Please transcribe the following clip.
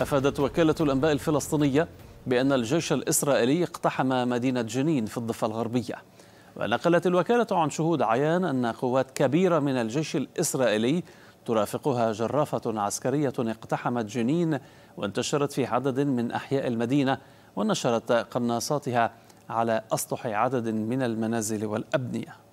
أفادت وكالة الأنباء الفلسطينية بأن الجيش الإسرائيلي اقتحم مدينة جنين في الضفة الغربية ونقلت الوكالة عن شهود عيان أن قوات كبيرة من الجيش الإسرائيلي ترافقها جرافة عسكرية اقتحمت جنين وانتشرت في عدد من أحياء المدينة ونشرت قناصاتها على أسطح عدد من المنازل والأبنية